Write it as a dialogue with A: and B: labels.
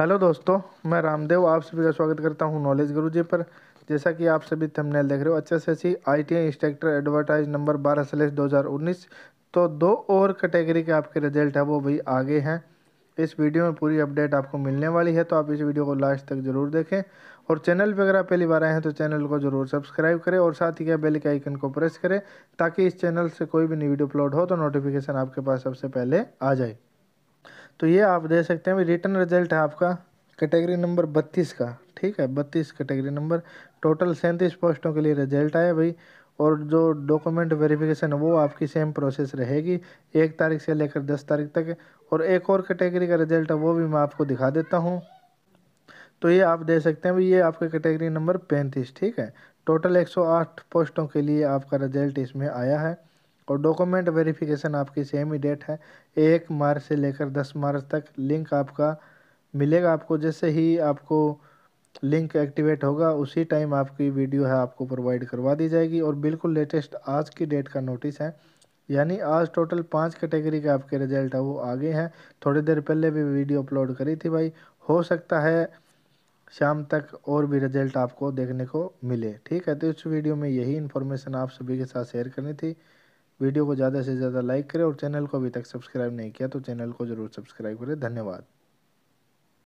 A: hello दोस्तों मैं रामदेव आप सभी का स्वागत करता हूं नॉलेज गुरु जी पर जैसा कि आप सभी थंबनेल देख रहे हो अच्छे से C I T I instructor advertise number बारह सलेस दो हज़ार उन्नीस तो दो और कैटेगरी के आपके रिजल्ट है वो भाई आगे हैं इस वीडियो में पूरी अपडेट आपको मिलने वाली है तो आप इस वीडियो को लास्ट तक ज़रूर देखें और चैनल पर अगर आप पहली बार आए हैं तो चैनल को ज़रूर सब्सक्राइब करें और साथ ही क्या बेल के आइकन को प्रेस करें ताकि इस चैनल से कोई भी नई वीडियो अपलोड हो तो नोटिफिकेशन आपके पास सबसे पहले आ जाए तो ये आप दे सकते हैं रिटर्न रिजल्ट है आपका कैटेगरी नंबर बत्तीस का ठीक है बत्तीस कैटेगरी नंबर टोटल सैंतीस पोस्टों के लिए रिजल्ट आया भाई और जो डॉक्यूमेंट वेरिफिकेशन वो आपकी सेम प्रोसेस रहेगी एक तारीख से लेकर दस तारीख तक और एक और कैटेगरी का रिजल्ट है वो भी मैं आपको दिखा देता हूँ तो ये आप दे सकते हैं भाई ये आपका कैटेगरी नंबर पैंतीस ठीक है टोटल आठ पोस्टों के लिए आपका रिजल्ट इसमें आया है और डॉक्यूमेंट वेरिफिकेशन आपकी सेम ही डेट है एक मार्च से लेकर दस मार्च तक लिंक आपका मिलेगा आपको जैसे ही आपको लिंक एक्टिवेट होगा उसी टाइम आपकी वीडियो है आपको प्रोवाइड करवा दी जाएगी और बिल्कुल लेटेस्ट आज की डेट का नोटिस है यानी आज टोटल पाँच कैटेगरी के आपके रिजल्ट है वो आगे हैं थोड़ी देर पहले भी वीडियो अपलोड करी थी भाई हो सकता है शाम तक और भी रिजल्ट आपको देखने को मिले ठीक है तो इस वीडियो में यही इन्फॉर्मेशन आप सभी के साथ शेयर करनी थी वीडियो को ज़्यादा से ज़्यादा लाइक करें और चैनल को अभी तक सब्सक्राइब नहीं किया तो चैनल को ज़रूर सब्सक्राइब करें धन्यवाद